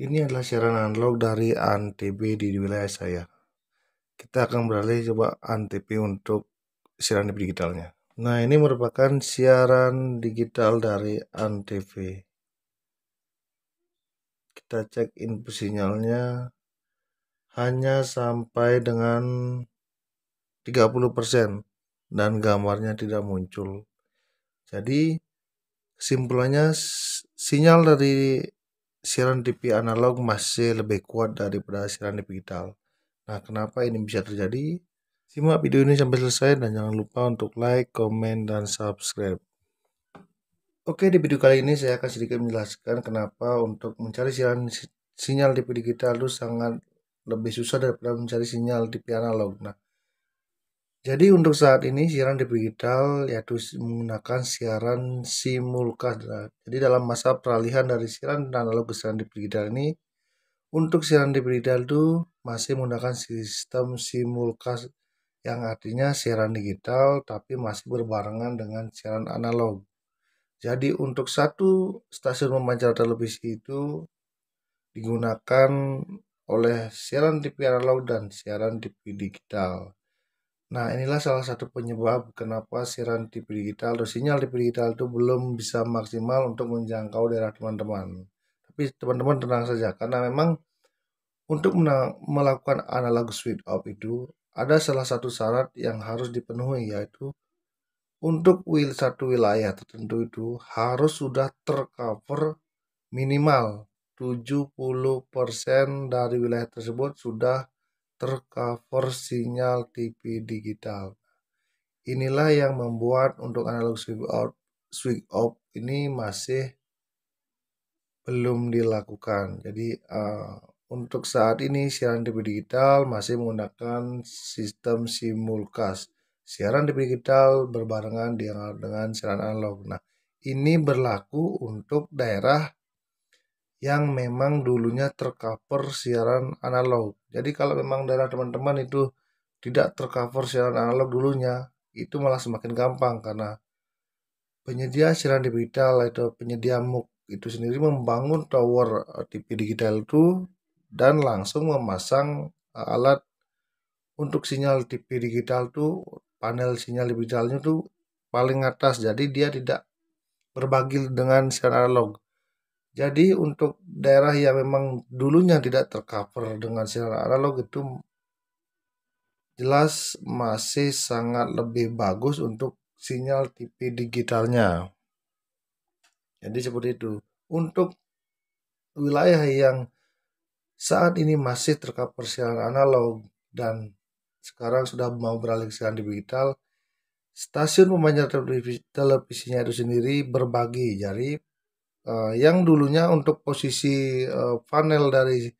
Ini adalah siaran analog dari Antv di wilayah saya. Kita akan beralih coba Antv untuk siaran digitalnya. Nah, ini merupakan siaran digital dari ANTV. Kita cek input sinyalnya hanya sampai dengan 30% dan gambarnya tidak muncul. Jadi, kesimpulannya sinyal dari siaran TV analog masih lebih kuat daripada siaran digital. Nah, kenapa ini bisa terjadi? Simak video ini sampai selesai dan jangan lupa untuk like, komen, dan subscribe. Oke, di video kali ini saya akan sedikit menjelaskan kenapa untuk mencari siaran sinyal TV digital itu sangat lebih susah daripada mencari sinyal TV analog. Nah, jadi untuk saat ini siaran digital yaitu menggunakan siaran simulcast. Nah, jadi dalam masa peralihan dari siaran analog ke siaran digital ini, untuk siaran digital itu masih menggunakan sistem simulcast yang artinya siaran digital tapi masih berbarengan dengan siaran analog. Jadi untuk satu stasiun memancar televisi itu digunakan oleh siaran TV analog dan siaran TV digital. Nah, inilah salah satu penyebab kenapa siaran TV digital atau sinyal TV digital itu belum bisa maksimal untuk menjangkau daerah teman-teman. Tapi teman-teman tenang saja, karena memang untuk melakukan analog switch off itu ada salah satu syarat yang harus dipenuhi yaitu untuk wil satu wilayah tertentu itu harus sudah tercover minimal 70% dari wilayah tersebut sudah tercover sinyal TV digital. Inilah yang membuat untuk analog switch out switch off ini masih belum dilakukan. Jadi uh, untuk saat ini siaran TV digital masih menggunakan sistem simulcast. Siaran TV digital berbarengan dengan siaran analog. Nah, ini berlaku untuk daerah yang memang dulunya tercover siaran analog. Jadi kalau memang daerah teman-teman itu tidak tercover siaran analog dulunya, itu malah semakin gampang karena penyedia siaran digital atau penyedia MOOC itu sendiri membangun tower eh, TV digital itu dan langsung memasang eh, alat untuk sinyal TV digital itu panel sinyal digitalnya itu paling atas jadi dia tidak berbagi dengan siaran analog jadi untuk daerah yang memang dulunya tidak tercover dengan sinyal analog itu jelas masih sangat lebih bagus untuk sinyal TV digitalnya. Jadi seperti itu. Untuk wilayah yang saat ini masih tercover siaran analog dan sekarang sudah mau beralih ke sinyal digital, stasiun pemancar televisinya itu sendiri berbagi. Jadi uh, yang dulunya untuk posisi uh, eh, panel dari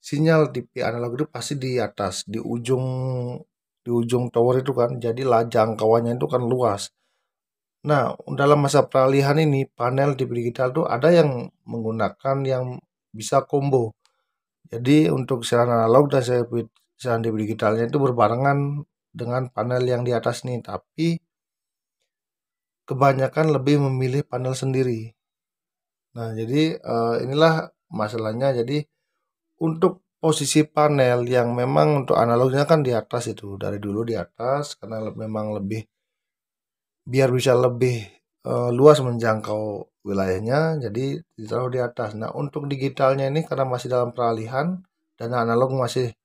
sinyal TV analog itu pasti di atas di ujung di ujung tower itu kan jadi lajang kawannya itu kan luas nah dalam masa peralihan ini panel TV digital tuh ada yang menggunakan yang bisa combo jadi untuk siaran analog dan siaran TV digitalnya itu berbarengan dengan panel yang di atas nih tapi kebanyakan lebih memilih panel sendiri Nah, jadi uh, inilah masalahnya. Jadi untuk posisi panel yang memang untuk analognya kan di atas itu dari dulu di atas karena memang lebih biar bisa lebih uh, luas menjangkau wilayahnya jadi ditaruh di atas. Nah, untuk digitalnya ini karena masih dalam peralihan dan analog masih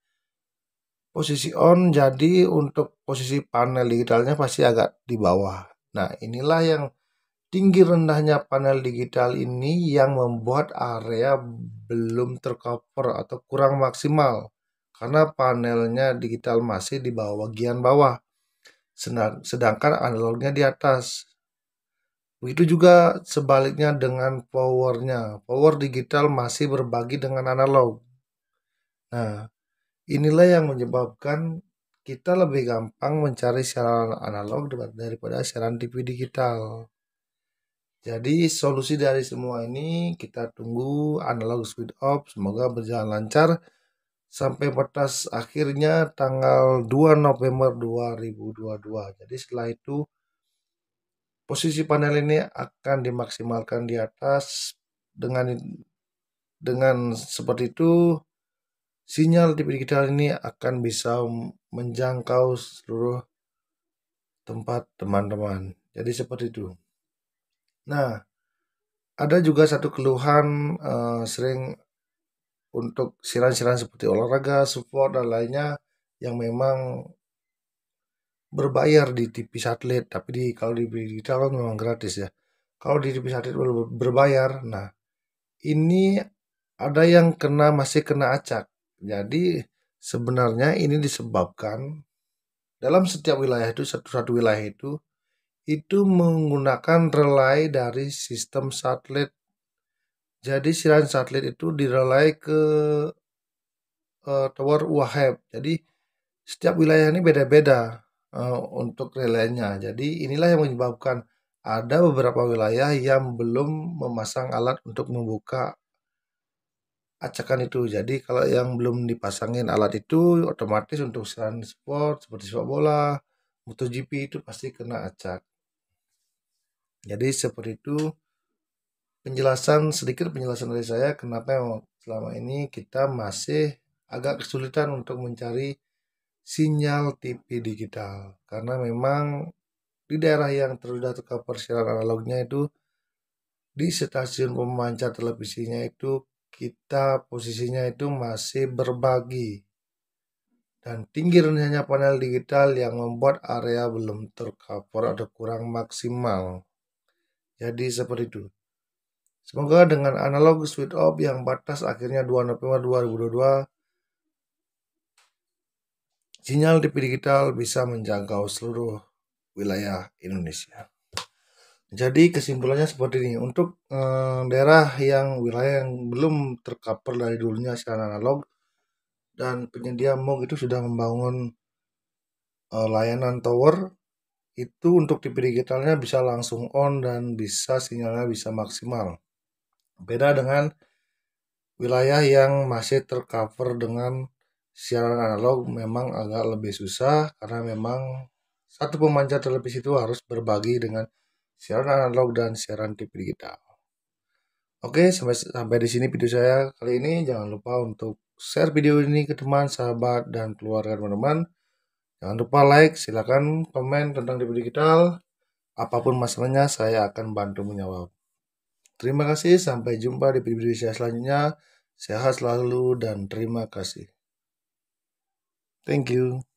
posisi on jadi untuk posisi panel digitalnya pasti agak di bawah. Nah, inilah yang tinggi rendahnya panel digital ini yang membuat area belum tercover atau kurang maksimal karena panelnya digital masih di bawah bagian bawah sedangkan analognya di atas begitu juga sebaliknya dengan powernya power digital masih berbagi dengan analog nah inilah yang menyebabkan kita lebih gampang mencari siaran analog daripada siaran TV digital jadi solusi dari semua ini kita tunggu analog speed up semoga berjalan lancar sampai batas akhirnya tanggal 2 November 2022. Jadi setelah itu posisi panel ini akan dimaksimalkan di atas dengan dengan seperti itu sinyal TV digital ini akan bisa menjangkau seluruh tempat teman-teman. Jadi seperti itu. Nah, ada juga satu keluhan uh, sering untuk siran-siran seperti olahraga, sport dan lainnya yang memang berbayar di TV satelit, tapi di kalau di digital memang gratis ya. Kalau di TV satelit berbayar, nah ini ada yang kena masih kena acak. Jadi sebenarnya ini disebabkan dalam setiap wilayah itu satu-satu wilayah itu itu menggunakan relay dari sistem satelit. Jadi siaran satelit itu direlay ke uh, tower UHF. Jadi setiap wilayah ini beda-beda uh, untuk relaynya. Jadi inilah yang menyebabkan ada beberapa wilayah yang belum memasang alat untuk membuka acakan itu. Jadi kalau yang belum dipasangin alat itu otomatis untuk siaran sport seperti sepak bola, MotoGP itu pasti kena acak. Jadi seperti itu penjelasan sedikit penjelasan dari saya kenapa selama ini kita masih agak kesulitan untuk mencari sinyal TV digital karena memang di daerah yang terudah tercover siaran analognya itu di stasiun pemancar televisinya itu kita posisinya itu masih berbagi dan tinggi rendahnya panel digital yang membuat area belum tercover atau kurang maksimal jadi seperti itu. Semoga dengan analog switch off yang batas akhirnya 2 November 2022, sinyal TV digital bisa menjangkau seluruh wilayah Indonesia. Jadi kesimpulannya seperti ini. Untuk eh, daerah yang wilayah yang belum tercover dari dulunya secara analog dan penyedia MOG itu sudah membangun eh, layanan tower itu untuk TV digitalnya bisa langsung on dan bisa sinyalnya bisa maksimal. Beda dengan wilayah yang masih tercover dengan siaran analog memang agak lebih susah karena memang satu pemancar televisi itu harus berbagi dengan siaran analog dan siaran TV digital. Oke, sampai sampai di sini video saya kali ini. Jangan lupa untuk share video ini ke teman, sahabat, dan keluarga teman-teman. Jangan lupa like, silakan komen tentang DP digital. Apapun masalahnya, saya akan bantu menjawab. Terima kasih, sampai jumpa di video saya selanjutnya. Sehat selalu dan terima kasih. Thank you.